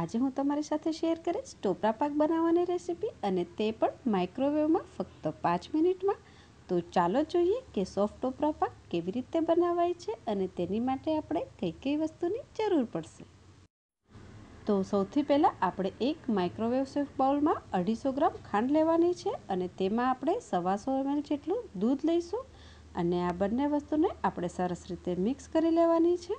આજે હું તમારી સાથે શેર કરીશ ટોપરા પાક બનાવવાની રેસીપી અને તે પણ માઇક્રોવેવમાં ફક્ત પાંચ મિનિટમાં તો ચાલો જોઈએ કે સોફ્ટ ટોપરા પાક કેવી રીતે બનાવાય છે અને તેની માટે આપણે કઈ કઈ વસ્તુની જરૂર પડશે તો સૌથી પહેલાં આપણે એક માઇક્રોવેવ સેફ બાઉલમાં અઢીસો ગ્રામ ખાંડ લેવાની છે અને તેમાં આપણે સવાસો એમએલ જેટલું દૂધ લઈશું અને આ બંને વસ્તુને આપણે સરસ રીતે મિક્સ કરી લેવાની છે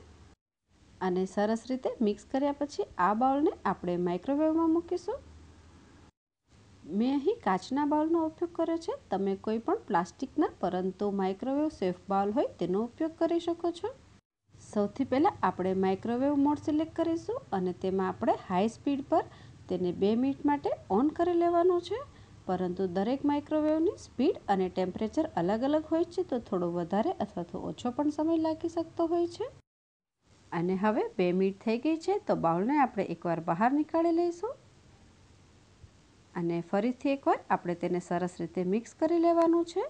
અને સરસ રીતે મિક્સ કર્યા પછી આ બાઉલને આપણે માઇક્રોવેવમાં મૂકીશું મેં અહીં કાચના બાઉલનો ઉપયોગ કર્યો છે તમે કોઈ પણ પ્લાસ્ટિકના પરંતુ માઇક્રોવેવ સેફ બાઉલ હોય તેનો ઉપયોગ કરી શકો છો સૌથી પહેલાં આપણે માઇક્રોવેવ મોડ સિલેક્ટ કરીશું અને તેમાં આપણે હાઈ સ્પીડ પર તેને બે મિનિટ માટે ઓન કરી લેવાનું છે પરંતુ દરેક માઇક્રોવેવની સ્પીડ અને ટેમ્પરેચર અલગ અલગ હોય છે તો થોડો વધારે અથવા તો ઓછો પણ સમય લાગી શકતો હોય છે અને હવે બે મિનિટ થઈ ગઈ છે તો બાઉલને આપણે એકવાર બહાર નીકાળી લઈશું અને ફરીથી એકવાર આપણે તેને સરસ રીતે મિક્સ કરી લેવાનું છે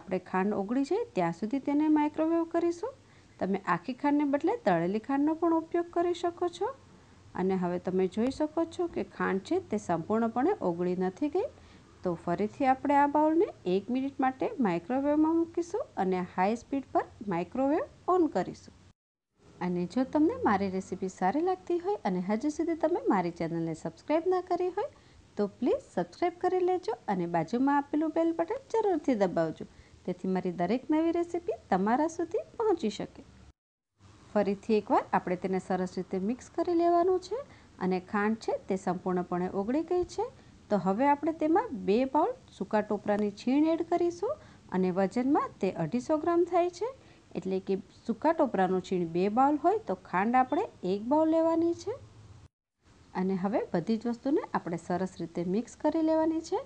આપણે ખાંડ ઓગળી જાય ત્યાં સુધી તેને માઇક્રોવેવ કરીશું તમે આખી ખાંડને બદલે તળેલી ખાંડનો પણ ઉપયોગ કરી શકો છો અને હવે તમે જોઈ શકો છો કે ખાંડ છે તે સંપૂર્ણપણે ઓગળી નથી ગઈ તો ફરીથી આપણે આ બાઉલને એક મિનિટ માટે માઇક્રોવેવમાં મૂકીશું અને હાઈ સ્પીડ પર માઇક્રોવેવ ઓન કરીશું અને જો તમને મારી રેસીપી સારી લાગતી હોય અને હજુ સુધી તમે મારી ચેનલને સબસ્ક્રાઈબ ના કરી હોય તો પ્લીઝ સબસ્ક્રાઈબ કરી લેજો અને બાજુમાં આપેલું બેલ બટન જરૂરથી દબાવજો તેથી મારી દરેક નવી રેસીપી તમારા સુધી પહોંચી શકે ફરીથી એકવાર આપણે તેને સરસ રીતે મિક્સ કરી લેવાનું છે અને ખાંડ છે તે સંપૂર્ણપણે ઓગળી ગઈ છે તો હવે આપણે તેમાં બે બાઉલ સૂકા ટોપરાની છીણ એડ કરીશું અને વજનમાં તે અઢીસો ગ્રામ થાય છે એટલે કે સૂકા ટોપરાનું છીણ બે બાઉલ હોય તો ખાંડ આપણે એક બાઉલ લેવાની છે અને હવે બધી જ વસ્તુને આપણે સરસ રીતે મિક્સ કરી લેવાની છે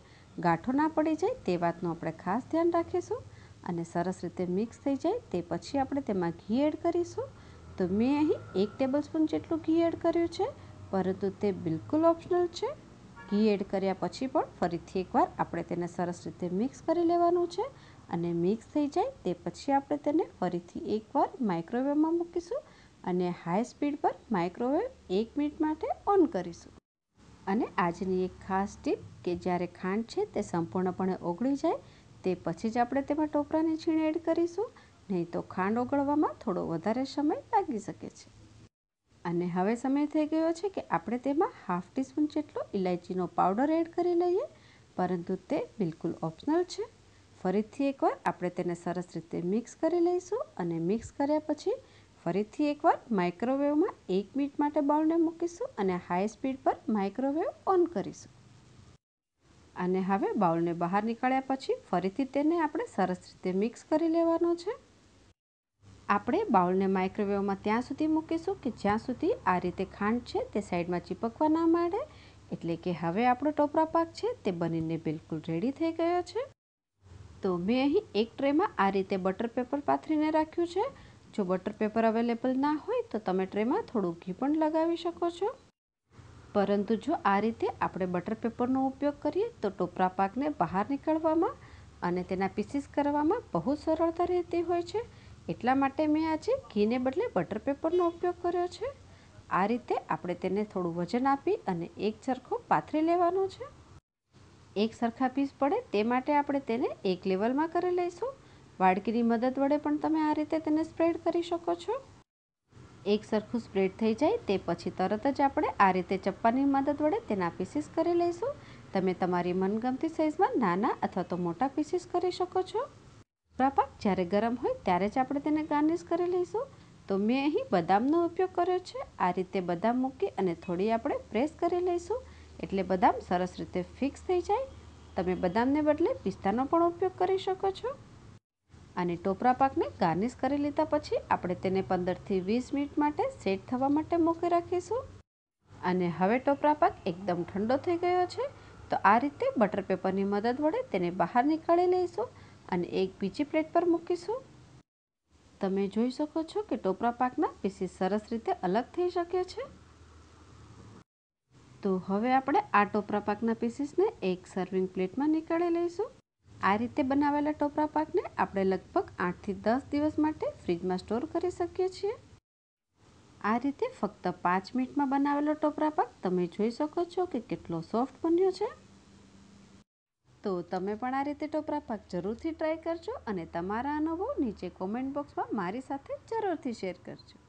ગાંઠો ના પડી જાય તે વાતનું આપણે ખાસ ધ્યાન રાખીશું અને સરસ રીતે મિક્સ થઈ જાય તે પછી આપણે તેમાં ઘી એડ કરીશું તો મેં અહીં એક ટેબલસ્પૂન જેટલું ઘી એડ કર્યું છે પરંતુ તે બિલકુલ ઓપ્શનલ છે ઘી એડ કર્યા પછી પણ ફરીથી એકવાર આપણે તેને સરસ રીતે મિક્સ કરી લેવાનું છે અને મિક્સ થઈ જાય તે પછી આપણે તેને ફરીથી એકવાર માઇક્રોવેવમાં મૂકીશું અને હાઈ સ્પીડ પર માઇક્રોવેવ એક મિનિટ માટે ઓન કરીશું અને આજની એક ખાસ ટીપ કે જ્યારે ખાંડ છે તે સંપૂર્ણપણે ઓગળી જાય તે પછી જ આપણે તેમાં ટોપરાની છીણ એડ કરીશું નહીં તો ખાંડ ઓગળવામાં થોડો વધારે સમય લાગી શકે છે અને હવે સમય થઈ ગયો છે કે આપણે તેમાં હાફ ટીસ્પૂન જેટલો ઇલાયચીનો પાવડર એડ કરી લઈએ પરંતુ તે બિલકુલ ઓપ્શનલ છે ફરીથી એકવાર આપણે તેને સરસ રીતે મિક્સ કરી લઈશું અને મિક્સ કર્યા પછી ફરીથી એકવાર માઇક્રોવેવમાં એક મિનિટ માટે બાઉલને મૂકીશું અને હાઈ સ્પીડ પર માઇક્રોવેવ ઓન કરીશું અને હવે બાઉલને બહાર નીકળ્યા પછી ફરીથી તેને આપણે સરસ રીતે મિક્સ કરી લેવાનો છે આપણે બાઉલને માઇક્રોવેવમાં ત્યાં સુધી મૂકીશું કે જ્યાં સુધી આ રીતે ખાંડ છે તે સાઈડમાં ચીપકવા ના માંડે એટલે કે હવે આપણો ટોપરા પાક છે તે બનીને બિલકુલ રેડી થઈ ગયો છે તો મેં અહીં એક ટ્રેમાં આ રીતે બટર પેપર પાથરીને રાખ્યું છે જો બટર પેપર અવેલેબલ ના હોય તો તમે ટ્રેમાં થોડું ઘી પણ લગાવી શકો છો પરંતુ જો આ રીતે આપણે બટર પેપરનો ઉપયોગ કરીએ તો ટોપરા પાકને બહાર નીકળવામાં અને તેના પીસીસ કરવામાં બહુ સરળતા રહેતી હોય છે એટલા માટે મેં આજે ઘીને બદલે બટર પેપરનો ઉપયોગ કર્યો છે આ રીતે આપણે તેને થોડું વજન આપી અને એક સરખો પાથરી લેવાનો છે એક સરખા પીસ પડે તે માટે આપણે તેને એક લેવલમાં કરી લઈશું વાડકીની મદદ વડે પણ તમે આ રીતે તેને સ્પ્રેડ કરી શકો છો એક સરખું સ્પ્રેડ થઈ જાય તે પછી તરત જ આપણે આ રીતે ચપ્પાની મદદ વડે તેના પીસીસ કરી લઈશું તમે તમારી મનગમતી સાઇઝમાં નાના અથવા તો મોટા પીસીસ કરી શકો છો મોહરા જ્યારે ગરમ હોય ત્યારે જ આપણે તેને ગાર્નિશ કરી લઈશું તો મેં અહીં બદામનો ઉપયોગ કર્યો છે આ રીતે બદામ મૂકી અને થોડી આપણે પ્રેસ કરી લઈશું એટલે બદામ સરસ રીતે ફિક્સ થઈ જાય તમે બદામને બદલે પિસ્તાનો પણ ઉપયોગ કરી શકો છો અને ટોપરા પાકને ગાર્નિશ કરી લીધા પછી આપણે તેને પંદરથી વીસ મિનિટ માટે સેટ થવા માટે મૂકી રાખીશું અને હવે ટોપરા પાક એકદમ ઠંડો થઈ ગયો છે તો આ રીતે બટર પેપરની મદદ વડે તેને બહાર નીકાળી લઈશું અને એક બીજી પ્લેટ પર મૂકીશું તમે જોઈ શકો છો કે ટોપરા પાકના પીસીસ સરસ રીતે અલગ થઈ શકે છે તો હવે આપણે આ ટોપરા પાકના પીસીસને એક સર્વિંગ પ્લેટમાં નીકળી લઈશું આ રીતે બનાવેલા ટોપરા પાકને આપણે લગભગ આઠથી દસ દિવસ માટે ફ્રીજમાં સ્ટોર કરી શકીએ છીએ આ રીતે ફક્ત પાંચ મિનિટમાં બનાવેલો ટોપરા પાક તમે જોઈ શકો છો કે કેટલો સોફ્ટ બન્યો છે તો તમે પણ આ રીતે ટોપરા પાક જરૂરથી ટ્રાય કરજો અને તમારા અનુભવ નીચે કોમેન્ટ બોક્સમાં મારી સાથે જરૂરથી શેર કરજો